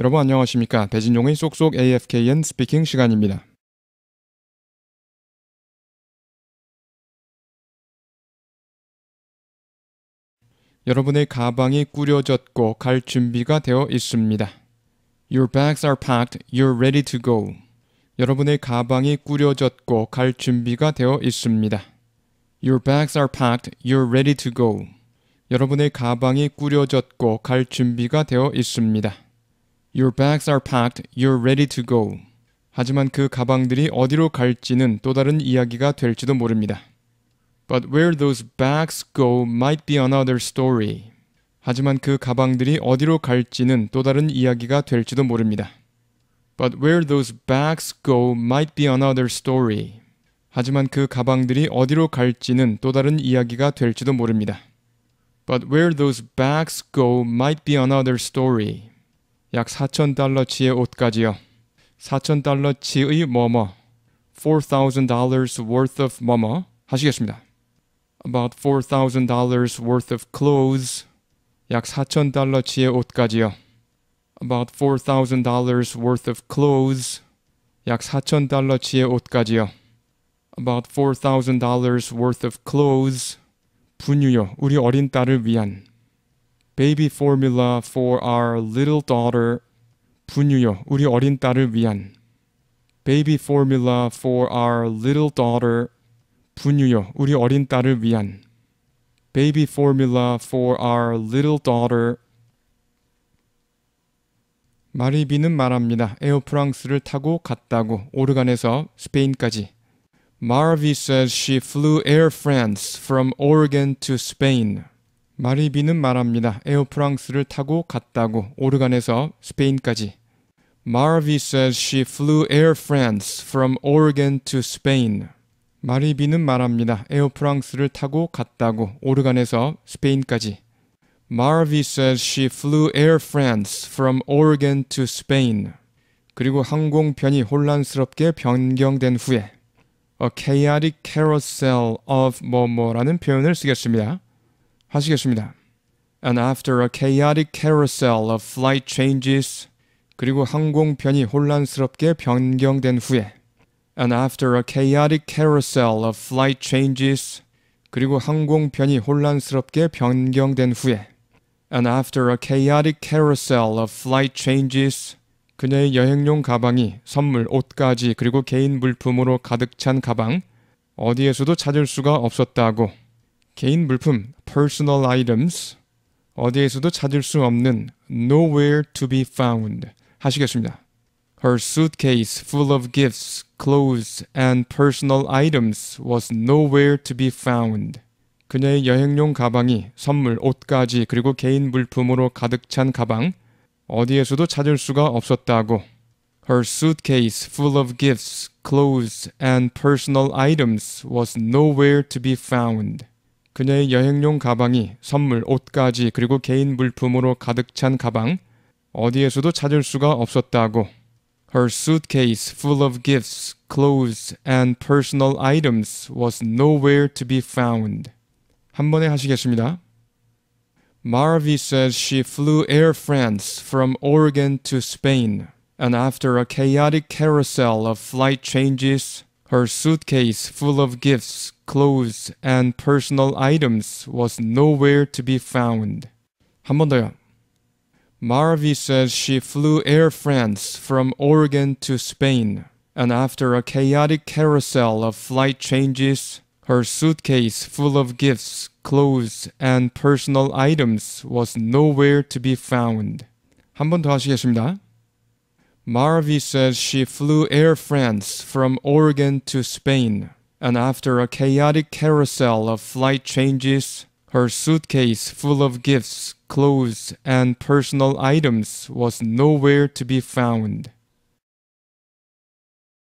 여러분 안녕하십니까? 배진종의 쏙쏙 AFKN 스피킹 시간입니다. 여러분의 가방이 꾸려졌고 갈 준비가 되어 있습니다. Your bags are packed. You're ready to go. 여러분의 가방이 꾸려졌고 갈 준비가 되어 있습니다. Your bags are packed. You're ready to go. 여러분의 가방이 꾸려졌고 갈 준비가 되어 있습니다. Your bags are packed. You're ready to go. 하지만 그 가방들이 어디로 갈지는 또 다른 이야기가 될지도 모릅니다. But where those bags go might be another story. 하지만 그 가방들이 어디로 갈지는 또 다른 이야기가 될지도 모릅니다. But where those bags go might be another story. 하지만 그 가방들이 어디로 갈지는 또 다른 이야기가 될지도 모릅니다. But where those bags go might be another story. 약 4천 달러치의 옷까지요. 4천 달러치의 뭐뭐, 4,000 dollars worth of 뭐뭐 하시겠습니다. About 4,000 dollars worth of clothes, 약 4천 달러치의 옷까지요. About 4,000 dollars worth of clothes, 약 4천 달러치의 옷까지요. About 4,000 dollars worth of clothes, 분유요, 우리 어린 딸을 위한. baby formula for our little daughter 분유요. 우리 어린 딸을 위한 baby formula for our little daughter 분유요. 우리 어린 딸을 위한 baby formula for our little daughter 마리비는 말합니다. 에어프랑스를 타고 갔다고 오르간에서 스페인까지 Marvi says she flew Air France from Oregon to Spain. 마리비는 말합니다. 에어프랑스를 타고 갔다고 오르간에서 스페인까지. Marvi says she flew Air France from Oregon to Spain. 마리비는 말합니다. 에어프랑스를 타고 갔다고 오르간에서 스페인까지. Marvi says she flew Air France from Oregon to Spain. 그리고 항공편이 혼란스럽게 변경된 후에 a chaotic carousel of 뭐뭐라는 표현을 쓰겠습니다. 하시겠습니다. And after a chaotic carousel of flight changes, 그리고 항공편이 혼란스럽게 변경된 후에, and after a chaotic carousel of flight changes, 그리고 항공편이 혼란스럽게 변경된 후에, and after a chaotic carousel of flight changes, 그녀의 여행용 가방이 선물, 옷까지 그리고 개인 물품으로 가득 찬 가방, 어디에서도 찾을 수가 없었다고. 개인 물품 (personal items) 어디에서도 찾을 수 없는 (nowhere to be found) 하시겠습니다. Her suitcase full of gifts, clothes, and personal items was nowhere to be found. 그녀의 여행용 가방이 선물, 옷까지 그리고 개인 물품으로 가득 찬 가방 어디에서도 찾을 수가 없었다고. Her suitcase full of gifts, clothes, and personal items was nowhere to be found. 그녀의 여행용 가방이 선물, 옷까지 그리고 개인 물품으로 가득 찬 가방 어디에서도 찾을 수가 없었다고. Her suitcase full of gifts, clothes and personal items was nowhere to be found. 한 번에 하시겠습니다. Marvi says she flew Air France from Oregon to Spain, and after a chaotic carousel of flight changes, her suitcase full of gifts, clothes, and personal items was nowhere to be found. 한 번 더요. Maravi says she flew Air France from Oregon to Spain, and after a chaotic carousel of flight changes, her suitcase full of gifts, clothes, and personal items was nowhere to be found. 한 번 더 하시겠습니다. Marvi says she flew Air France from Oregon to Spain, and after a chaotic carousel of flight changes, her suitcase full of gifts, clothes, and personal items was nowhere to be found.